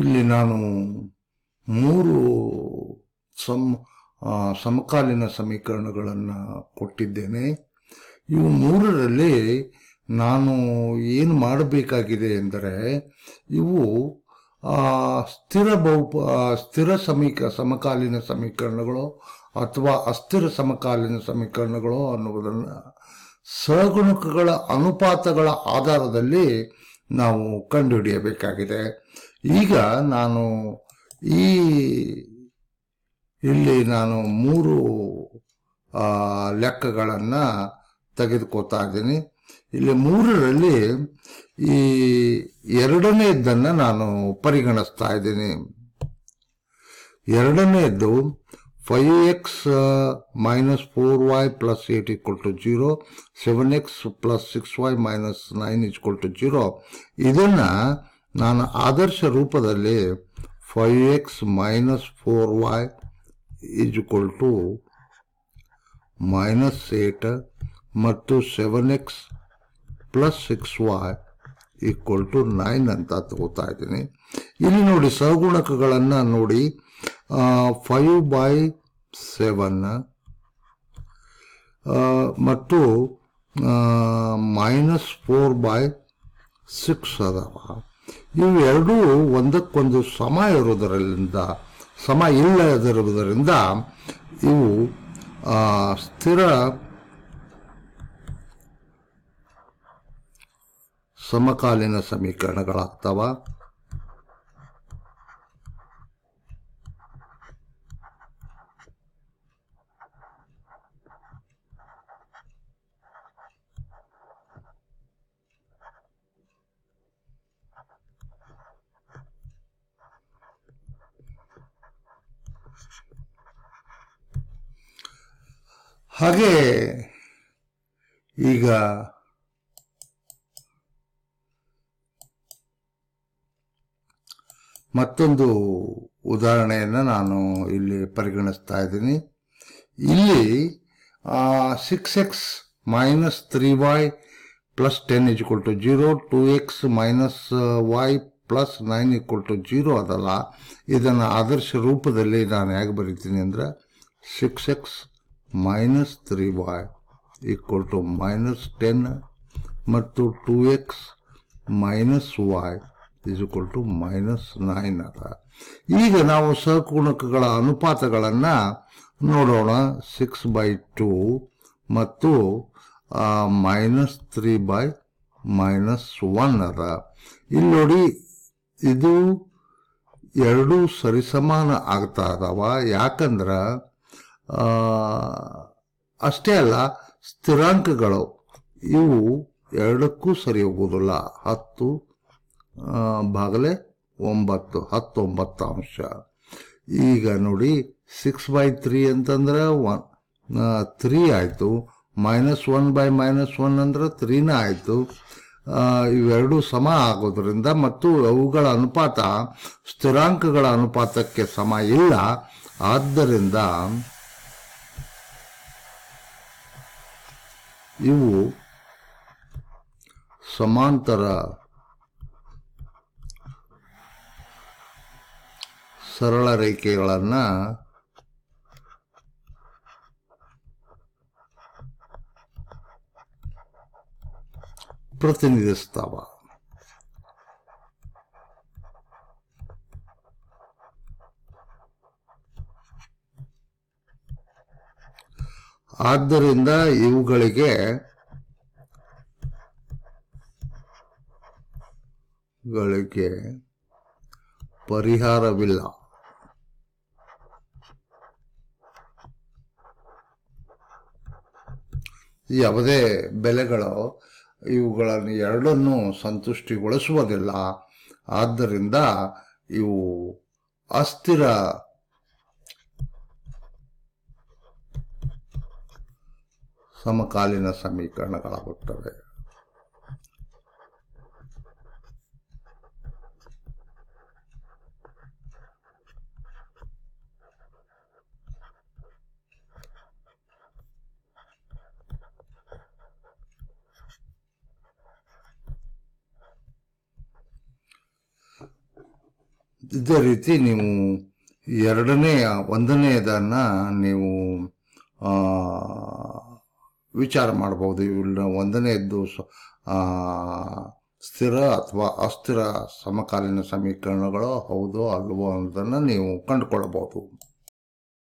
ಇಲ್ಲಿ ನಾನು ಮೂರು ಸಮ ಸಮಕಾಲೀನ ಸಮೀಕರಣಗಳನ್ನು ಕೊಟ್ಟಿದ್ದೇನೆ ಇವು ಮೂರರಲ್ಲಿ ನಾನು ಏನು ಮಾಡಬೇಕಾಗಿದೆ ಎಂದರೆ ಇವು ಸ್ಥಿರ ಬಹು ಸ್ಥಿರ ಸಮೀಕ ಸಮಕಾಲೀನ ಸಮೀಕರಣಗಳು ಅಥವಾ ಅಸ್ಥಿರ ಸಮಕಾಲೀನ ಸಮೀಕರಣಗಳು ಅನ್ನುವುದನ್ನು ಸಗುಣಕಗಳ ಅನುಪಾತಗಳ ಆಧಾರದಲ್ಲಿ ನಾವು ಕಂಡುಹಿಡಿಯಬೇಕಾಗಿದೆ ಈಗ ನಾನು ಈ ಇಲ್ಲಿ ನಾನು ಮೂರು ಲೆಕ್ಕಗಳನ್ನು ತೆಗೆದುಕೊತಾ ಇದ್ದೀನಿ ಇಲ್ಲಿ ಮೂರರಲ್ಲಿ ಈ ಎರಡನೇದನ್ನು ನಾನು ಪರಿಗಣಿಸ್ತಾ ಇದ್ದೀನಿ ಎರಡನೇದ್ದು five x minus four 5x minus 4y to zero seven x plus six y minus nine 9 equal to zero ಇದನ್ನು ನಾನು ಆದರ್ಶ ರೂಪದಲ್ಲಿ five x minus four y is equal to minus eight ಮತ್ತು seven x plus six y equal to nine ಅಂತ ತಗೋತಾ ಇದ್ದೀನಿ ಇಲ್ಲಿ ನೋಡಿ ಸಹಗುಣಕಗಳನ್ನು ನೋಡಿ ಫೈವ್ ಬೈ ಸೆವೆನ್ ಮತ್ತು ಮೈನಸ್ ಫೋರ್ ಬೈ ಸಿಕ್ಸ್ ಅದಾವ ಇವೆರಡೂ ಒಂದಕ್ಕೊಂದು ಸಮ ಇರುವುದರಿಂದ ಸಮ ಇಲ್ಲದಿರುವುದರಿಂದ ಇವು ಸ್ಥಿರ ಸಮಕಾಲೀನ ಸಮೀಕರಣಗಳಾಗ್ತವೆ ಹಾಗೆ ಈಗ ಮತ್ತೊಂದು ಉದಾಹರಣೆಯನ್ನು ನಾನು ಇಲ್ಲಿ ಪರಿಗಣಿಸ್ತಾ ಇದ್ದೀನಿ ಇಲ್ಲಿ six x minus three y plus ten equal to zero two x minus y plus nine equal to zero ಅದಲ್ಲ ಇದನ್ನು ಆದರ್ಶ ರೂಪದಲ್ಲಿ ನಾನು ಹೇಗೆ ಬರೀತೀನಿ ಅಂದರೆ six x minus three y equal to minus ten ಮತ್ತು two x minus y is equal to minus nine ಅದ ಈಗ ನಾವು ಸಹಗುಣಕಗಳ ಅನುಪಾತಗಳನ್ನು ನೋಡೋಣ ಸಿಕ್ಸ್ ಬೈ ಟೂ ಮತ್ತು minus three by minus one ಅದ ಇಲ್ಲಿ ನೋಡಿ ಇದು ಎರಡೂ ಸರಿಸಮಾನ ಆಗ್ತಾ ಇದಾವ ಯಾಕಂದ್ರೆ ಅಷ್ಟೇ ಅಲ್ಲ ಸ್ಥಿರಾಂಕಗಳು ಇವು ಎರಡಕ್ಕೂ ಸರಿ ಹೋಗೋದಿಲ್ಲ ಹತ್ತು ಬಾಗಲೇ ಒಂಬತ್ತು ಹತ್ತೊಂಬತ್ತು ಅಂಶ ಈಗ ನೋಡಿ ಸಿಕ್ಸ್ ಬೈ ತ್ರೀ ಅಂತಂದ್ರೆ ಒನ್ ತ್ರೀ ಆಯಿತು minus one by minus one ಅಂದರೆ ತ್ರೀನೇ ಆಯಿತು ಇವೆರಡೂ ಸಮ ಆಗೋದ್ರಿಂದ ಮತ್ತು ಅವುಗಳ ಅನುಪಾತ ಸ್ಥಿರಾಂಕಗಳ ಅನುಪಾತಕ್ಕೆ ಸಮ ಇಲ್ಲ ಆದ್ದರಿಂದ ಇವು ಸಮಾಂತರ ಸರಳ ರೇಖೆಗಳನ್ನು ಪ್ರತಿನಿಧಿಸ್ತಾವ ಆದ್ದರಿಂದ ಇವುಗಳಿಗೆ ಪರಿಹಾರವಿಲ್ಲ ಯಾವುದೇ ಬೆಲೆಗಳು ಇವುಗಳನ್ನು ಎರಡನ್ನೂ ಸಂತುಷ್ಟಿಗೊಳಿಸುವುದಿಲ್ಲ ಆದ್ದರಿಂದ ಇವು ಅಸ್ಥಿರ ಸಮಕಾಲೀನ ಸಮೀಕರಣಗಳಾಗುತ್ತವೆ ಇದೇ ರೀತಿ ನೀವು ಎರಡನೇ ಒಂದನೆಯದನ್ನು ನೀವು ವಿಚಾರ ಮಾಡ್ಬೋದು ಇವುಗಳನ್ನ ಒಂದನೆಯದ್ದು ಸ್ಥಿರ ಅಥವಾ ಅಸ್ಥಿರ ಸಮಕಾಲೀನ ಸಮೀಕರಣಗಳು ಹೌದೋ ಅಲ್ವೋ ಅನ್ನೋದನ್ನು ನೀವು ಕಂಡುಕೊಳ್ಳಬಹುದು